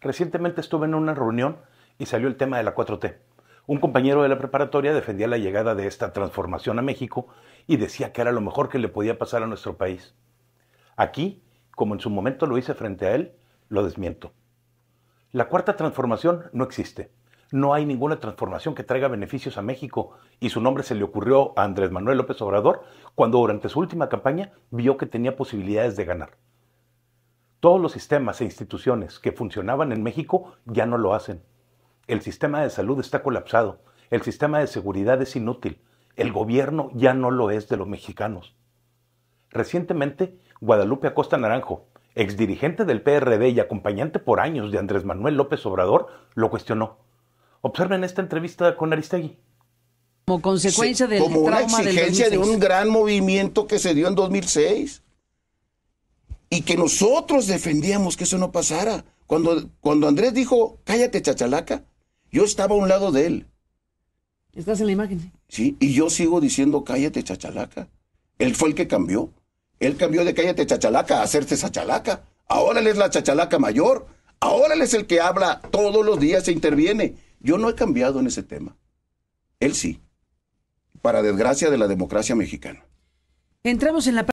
Recientemente estuve en una reunión y salió el tema de la 4T. Un compañero de la preparatoria defendía la llegada de esta transformación a México y decía que era lo mejor que le podía pasar a nuestro país. Aquí, como en su momento lo hice frente a él, lo desmiento. La cuarta transformación no existe. No hay ninguna transformación que traiga beneficios a México y su nombre se le ocurrió a Andrés Manuel López Obrador cuando durante su última campaña vio que tenía posibilidades de ganar. Todos los sistemas e instituciones que funcionaban en México ya no lo hacen. El sistema de salud está colapsado, el sistema de seguridad es inútil, el gobierno ya no lo es de los mexicanos. Recientemente, Guadalupe Acosta Naranjo, exdirigente del PRD y acompañante por años de Andrés Manuel López Obrador, lo cuestionó. Observen esta entrevista con Aristegui. Como consecuencia del una exigencia de un gran movimiento que se dio en 2006 y que nosotros defendíamos que eso no pasara. Cuando, cuando Andrés dijo, cállate chachalaca, yo estaba a un lado de él. Estás en la imagen, sí. y yo sigo diciendo, cállate chachalaca. Él fue el que cambió. Él cambió de cállate chachalaca a hacerte chachalaca. Ahora él es la chachalaca mayor. Ahora él es el que habla todos los días e interviene. Yo no he cambiado en ese tema. Él sí. Para desgracia de la democracia mexicana. Entramos en la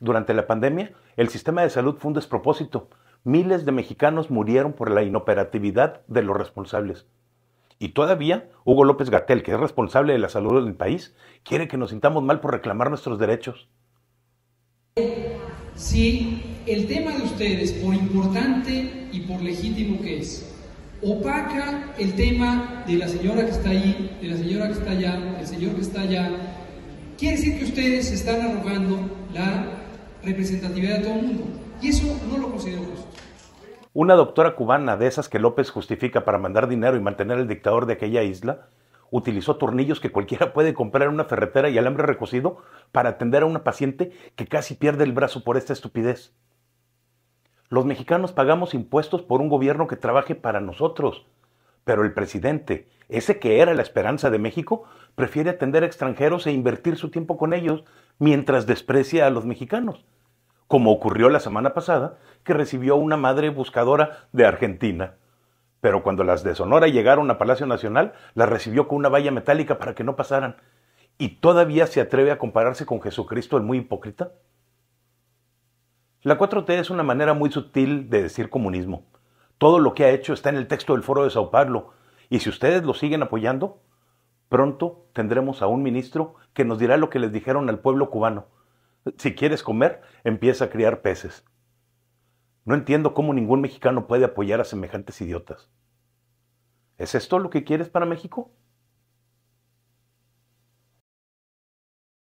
durante la pandemia, el sistema de salud fue un despropósito. Miles de mexicanos murieron por la inoperatividad de los responsables. Y todavía Hugo López Gatel, que es responsable de la salud del país, quiere que nos sintamos mal por reclamar nuestros derechos. Si el tema de ustedes, por importante y por legítimo que es, opaca el tema de la señora que está ahí, de la señora que está allá, del señor que está allá, quiere decir que ustedes están arrogando la representatividad de todo el mundo. Y eso no lo considero justo. Una doctora cubana de esas que López justifica para mandar dinero y mantener al dictador de aquella isla, utilizó tornillos que cualquiera puede comprar en una ferretera y alambre recocido para atender a una paciente que casi pierde el brazo por esta estupidez. Los mexicanos pagamos impuestos por un gobierno que trabaje para nosotros, pero el presidente, ese que era la esperanza de México, prefiere atender a extranjeros e invertir su tiempo con ellos mientras desprecia a los mexicanos, como ocurrió la semana pasada, que recibió una madre buscadora de Argentina. Pero cuando las de Sonora llegaron a Palacio Nacional, las recibió con una valla metálica para que no pasaran. ¿Y todavía se atreve a compararse con Jesucristo el muy hipócrita? La 4T es una manera muy sutil de decir comunismo. Todo lo que ha hecho está en el texto del Foro de Sao Paulo, y si ustedes lo siguen apoyando, Pronto tendremos a un ministro que nos dirá lo que les dijeron al pueblo cubano. Si quieres comer, empieza a criar peces. No entiendo cómo ningún mexicano puede apoyar a semejantes idiotas. ¿Es esto lo que quieres para México?